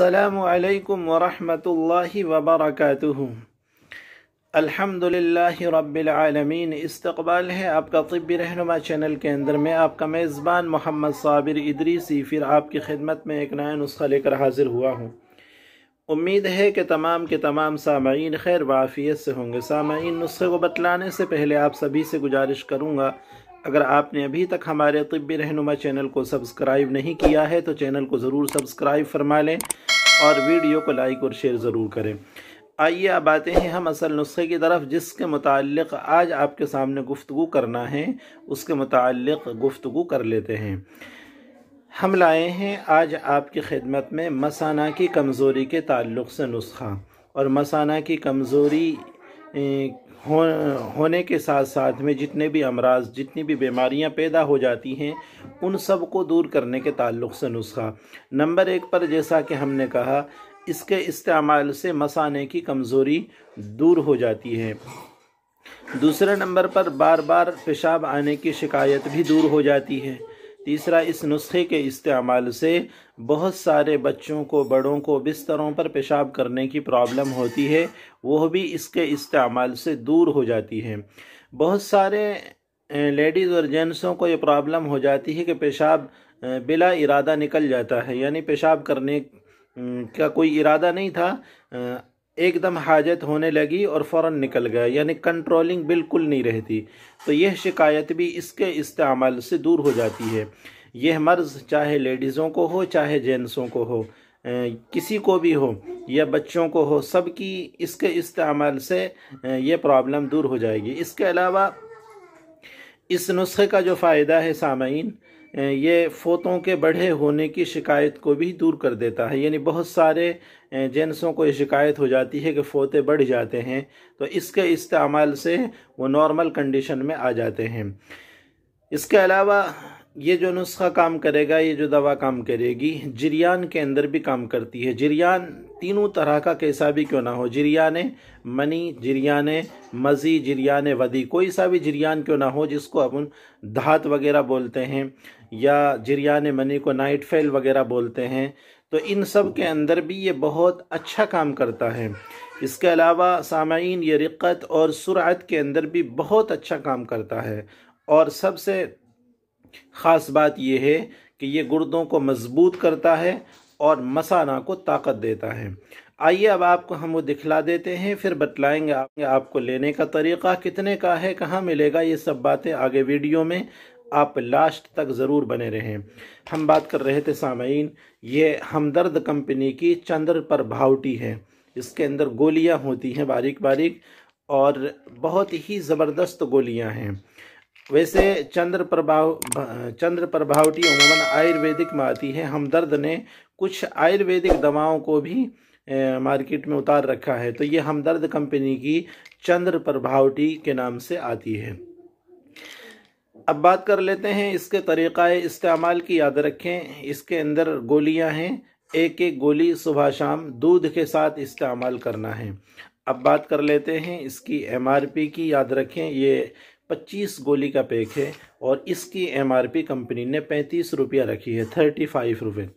अल्लाम वरहमतुल्लि वबरकatuhu अल्हम्दुलिल्लाह रब्बिल आलमीन इस्तकबाल है आपका तब रहनुमा चैनल के अंदर में आपका मेज़बान मोहम्मद साबिर इदरीसी फिर आपकी खिदमत में एक नया नुस्खा लेकर हाजिर हुआ हूँ उम्मीद है कि तमाम के तमाम सामीन खैर वाफियत से होंगे सामीन नुस्खे को बतलाने से पहले आप सभी से गुजारिश करूँगा अगर आपने अभी तक हमारे तबी रहनुमा चैनल को सब्सक्राइब नहीं किया है तो चैनल को ज़रूर सब्सक्राइब फरमा लें और वीडियो को लाइक और शेयर ज़रूर करें आइए अब आते हैं हम असल नुस्खे की तरफ जिसके मुतालिक आज आपके सामने गुफ्तु करना है उसके मतलब गुफ्तु कर लेते हैं हम लाए हैं आज आपकी खिदमत में मसाना की कमज़ोरी के ताल्लुक़ से नुस्खा और मसाना की कमज़ोरी हो, होने के साथ साथ में जितने भी अमराज जितनी भी बीमारियां पैदा हो जाती हैं उन सब को दूर करने के ताल्लुक से नुस्खा नंबर एक पर जैसा कि हमने कहा इसके इस्तेमाल से मसाने की कमज़ोरी दूर हो जाती है दूसरे नंबर पर बार बार पेशाब आने की शिकायत भी दूर हो जाती है तीसरा इस नुस्खे के इस्तेमाल से बहुत सारे बच्चों को बड़ों को बिस्तरों पर पेशाब करने की प्रॉब्लम होती है वह भी इसके इस्तेमाल से दूर हो जाती है बहुत सारे लेडीज़ और जेंट्सों को ये प्रॉब्लम हो जाती है कि पेशाब बिला इरादा निकल जाता है यानी पेशाब करने का कोई इरादा नहीं था एकदम हाजत होने लगी और फ़ौर निकल गया यानी कंट्रोलिंग बिल्कुल नहीं रहती तो यह शिकायत भी इसके इस्तेमाल से दूर हो जाती है यह मर्ज़ चाहे लेडीज़ों को हो चाहे जेंट्सों को हो किसी को भी हो या बच्चों को हो सब की इसके इस्तेमाल से यह प्रॉब्लम दूर हो जाएगी इसके अलावा इस नुस्खे का जो फ़ायदा है सामीन ये फोतों के बढ़े होने की शिकायत को भी दूर कर देता है यानी बहुत सारे जेंसों को ये शिकायत हो जाती है कि फोते बढ़ जाते हैं तो इसके इस्तेमाल से वो नॉर्मल कंडीशन में आ जाते हैं इसके अलावा ये जो नुस्खा काम करेगा ये जो दवा काम करेगी जरियान के अंदर भी काम करती है जरियान तीनों तरह का कैसा भी क्यों ना हो जिरियान मनी जिरियान मज़ी जिरियान वदी कोई सा भी जिरियान क्यों ना हो जिसको अपन धात वगैरह बोलते हैं या जिरियान मनी को नाइट फेल वगैरह बोलते हैं तो इन सब के अंदर भी ये बहुत अच्छा काम करता है इसके अलावा सामीन ये रिक्कत और सुरात के अंदर भी बहुत अच्छा काम करता है और सबसे ख़ास बात यह है कि ये गुर्दों को मजबूत करता है और मसाना को ताकत देता है आइए अब आपको हम वो दिखला देते हैं फिर बतलाएंगे आप, आपको लेने का तरीक़ा कितने का है कहाँ मिलेगा ये सब बातें आगे वीडियो में आप लास्ट तक ज़रूर बने रहें हम बात कर रहे थे सामीन ये हमदर्द कंपनी की चंद्र पर भावटी है इसके अंदर गोलियाँ होती हैं बारीक बारीक और बहुत ही ज़बरदस्त गोलियाँ हैं वैसे चंद्र प्रभाव चंद्र प्रभावटी उमूमन आयुर्वेदिक में आती है हमदर्द ने कुछ आयुर्वेदिक दवाओं को भी मार्केट में उतार रखा है तो ये हमदर्द कंपनी की चंद्र प्रभावटी के नाम से आती है अब बात कर लेते हैं इसके तरीक़ा इस्तेमाल की याद रखें इसके अंदर गोलियां हैं एक एक गोली सुबह शाम दूध के साथ इस्तेमाल करना है अब बात कर लेते हैं इसकी एमआरपी की याद रखें ये पच्चीस गोली का पैक है और इसकी एमआरपी कंपनी ने पैंतीस रुपया रखी है थर्टी फाइव रुपये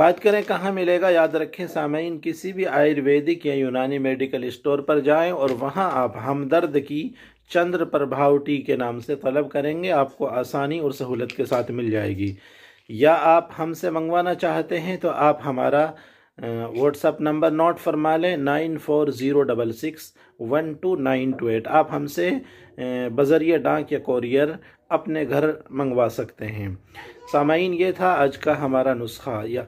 बात करें कहाँ मिलेगा याद रखें सामीन किसी भी आयुर्वेदिक या यूनानी मेडिकल स्टोर पर जाएं और वहाँ आप हमदर्द की चंद्र प्रभाव टी के नाम से तलब करेंगे आपको आसानी और सहूलत के साथ मिल जाएगी या आप हमसे मंगवाना चाहते हैं तो आप हमारा व्हाट्सअप नंबर नोट फरमा लें nine four zero double six one two nine two eight आप हमसे बजरिए डाक या कोरियर अपने घर मंगवा सकते हैं सामाइन ये था आज का हमारा नुस्खा या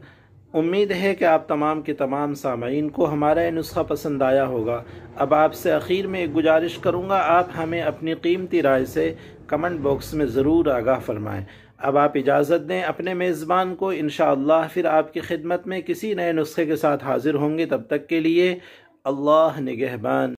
उम्मीद है कि आप तमाम के तमाम सामाइन को हमारा ये नुस्खा पसंद आया होगा अब आपसे आखिर में एक गुजारिश करूँगा आप हमें अपनी कीमती राय से कमेंट बॉक्स में ज़रूर आगाह फरमाएँ अब आप इजाज़त दें अपने मेज़बान को इन फिर आपकी खिदमत में किसी नए नुस्खे के साथ हाज़िर होंगे तब तक के लिए अल्लाह निगहबान